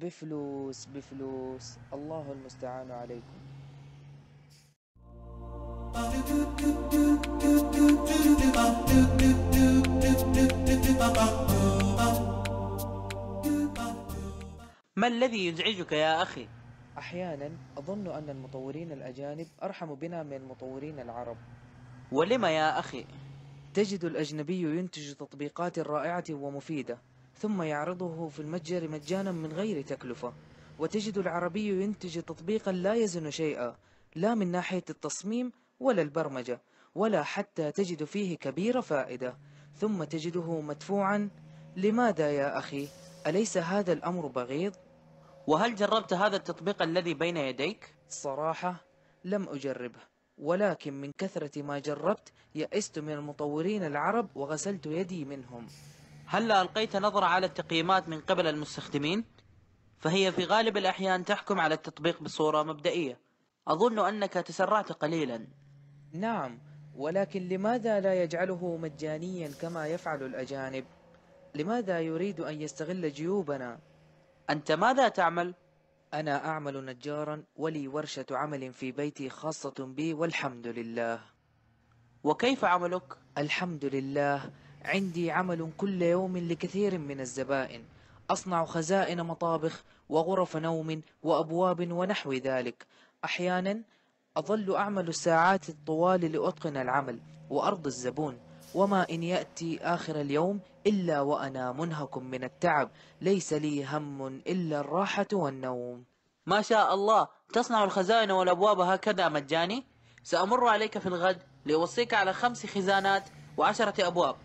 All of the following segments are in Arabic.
بفلوس بفلوس الله المستعان عليكم ما الذي يزعجك يا أخي؟ أحيانا أظن أن المطورين الأجانب أرحم بنا من المطورين العرب ولم يا أخي؟ تجد الأجنبي ينتج تطبيقات رائعة ومفيدة ثم يعرضه في المتجر مجانا من غير تكلفة وتجد العربي ينتج تطبيقا لا يزن شيئا لا من ناحية التصميم ولا البرمجة ولا حتى تجد فيه كبير فائدة ثم تجده مدفوعا لماذا يا أخي أليس هذا الأمر بغيض؟ وهل جربت هذا التطبيق الذي بين يديك؟ صراحة لم أجربه ولكن من كثرة ما جربت يئست من المطورين العرب وغسلت يدي منهم هل ألقيت نظرة على التقييمات من قبل المستخدمين؟ فهي في غالب الأحيان تحكم على التطبيق بصورة مبدئية أظن أنك تسرعت قليلا نعم ولكن لماذا لا يجعله مجانيا كما يفعل الأجانب؟ لماذا يريد أن يستغل جيوبنا؟ أنت ماذا تعمل؟ أنا أعمل نجارا ولي ورشة عمل في بيتي خاصة بي والحمد لله وكيف عملك؟ الحمد لله عندي عمل كل يوم لكثير من الزبائن أصنع خزائن مطابخ وغرف نوم وأبواب ونحو ذلك أحيانا أظل أعمل الساعات الطوال لأتقن العمل وأرضي الزبون وما إن يأتي آخر اليوم إلا وأنا منهك من التعب ليس لي هم إلا الراحة والنوم ما شاء الله تصنع الخزائن والأبواب هكذا مجاني سأمر عليك في الغد لأوصيك على خمس خزانات وعشرة أبواب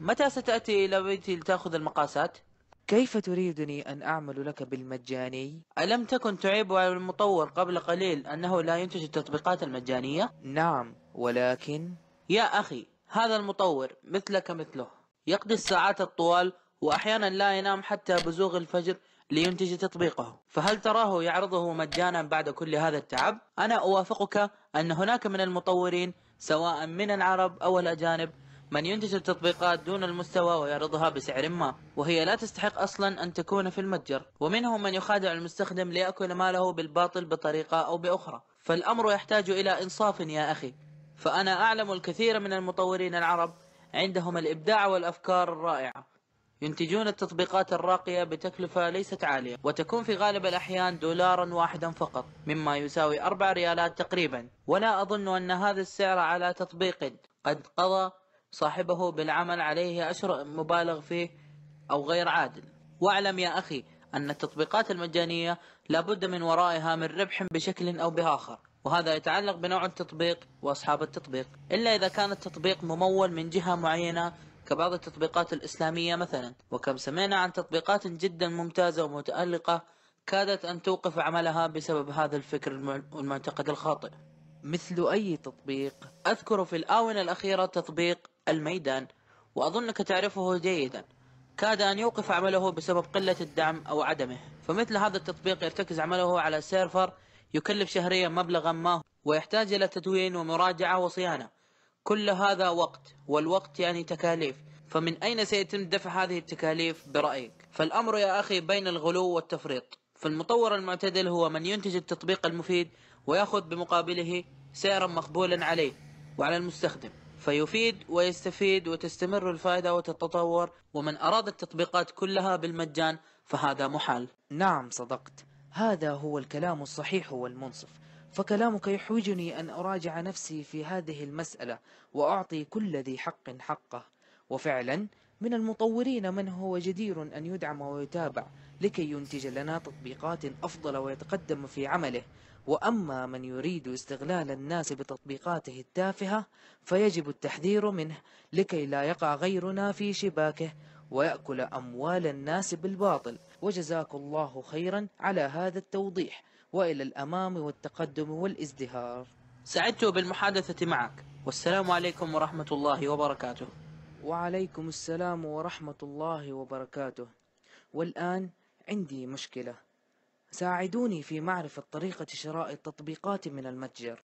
متى ستأتي إلى بيتي لتأخذ المقاسات؟ كيف تريدني أن أعمل لك بالمجاني؟ ألم تكن تعيب على المطور قبل قليل أنه لا ينتج التطبيقات المجانية؟ نعم ولكن يا أخي هذا المطور مثله كمثله يقضي الساعات الطوال وأحيانا لا ينام حتى بزوغ الفجر لينتج تطبيقه فهل تراه يعرضه مجانا بعد كل هذا التعب؟ أنا أوافقك أن هناك من المطورين سواء من العرب أو الأجانب من ينتج التطبيقات دون المستوى ويعرضها بسعر ما وهي لا تستحق أصلا أن تكون في المتجر ومنهم من يخادع المستخدم ليأكل ماله بالباطل بطريقة أو بأخرى فالأمر يحتاج إلى إنصاف يا أخي فأنا أعلم الكثير من المطورين العرب عندهم الإبداع والأفكار الرائعة ينتجون التطبيقات الراقية بتكلفة ليست عالية وتكون في غالب الأحيان دولارا واحدا فقط مما يساوي أربع ريالات تقريبا ولا أظن أن هذا السعر على تطبيق قد قضى صاحبه بالعمل عليه أشر مبالغ فيه أو غير عادل واعلم يا أخي أن التطبيقات المجانية لابد من ورائها من ربح بشكل أو بآخر وهذا يتعلق بنوع التطبيق وأصحاب التطبيق إلا إذا كان التطبيق ممول من جهة معينة كبعض التطبيقات الإسلامية مثلا وكم سمعنا عن تطبيقات جدا ممتازة ومتألقة كادت أن توقف عملها بسبب هذا الفكر والمعتقد الخاطئ مثل أي تطبيق أذكر في الآونة الأخيرة تطبيق الميدان وأظنك تعرفه جيدا كاد أن يوقف عمله بسبب قلة الدعم أو عدمه فمثل هذا التطبيق يرتكز عمله على سيرفر يكلف شهريا مبلغا ما ويحتاج إلى تدوين ومراجعة وصيانة كل هذا وقت والوقت يعني تكاليف فمن أين سيتم دفع هذه التكاليف برأيك؟ فالأمر يا أخي بين الغلو والتفريط فالمطور المعتدل هو من ينتج التطبيق المفيد ويأخذ بمقابله سعرا مقبولا عليه وعلى المستخدم فيفيد ويستفيد وتستمر الفائدة وتتطور ومن أراد التطبيقات كلها بالمجان فهذا محال نعم صدقت هذا هو الكلام الصحيح والمنصف فكلامك يحوجني أن أراجع نفسي في هذه المسألة وأعطي كل ذي حق حقه وفعلا من المطورين من هو جدير أن يدعم ويتابع لكي ينتج لنا تطبيقات أفضل ويتقدم في عمله وأما من يريد استغلال الناس بتطبيقاته التافهة فيجب التحذير منه لكي لا يقع غيرنا في شباكه ويأكل أموال الناس بالباطل وجزاك الله خيرا على هذا التوضيح وإلى الأمام والتقدم والازدهار سعدت بالمحادثة معك والسلام عليكم ورحمة الله وبركاته وعليكم السلام ورحمة الله وبركاته والآن عندي مشكلة ساعدوني في معرفة طريقة شراء التطبيقات من المتجر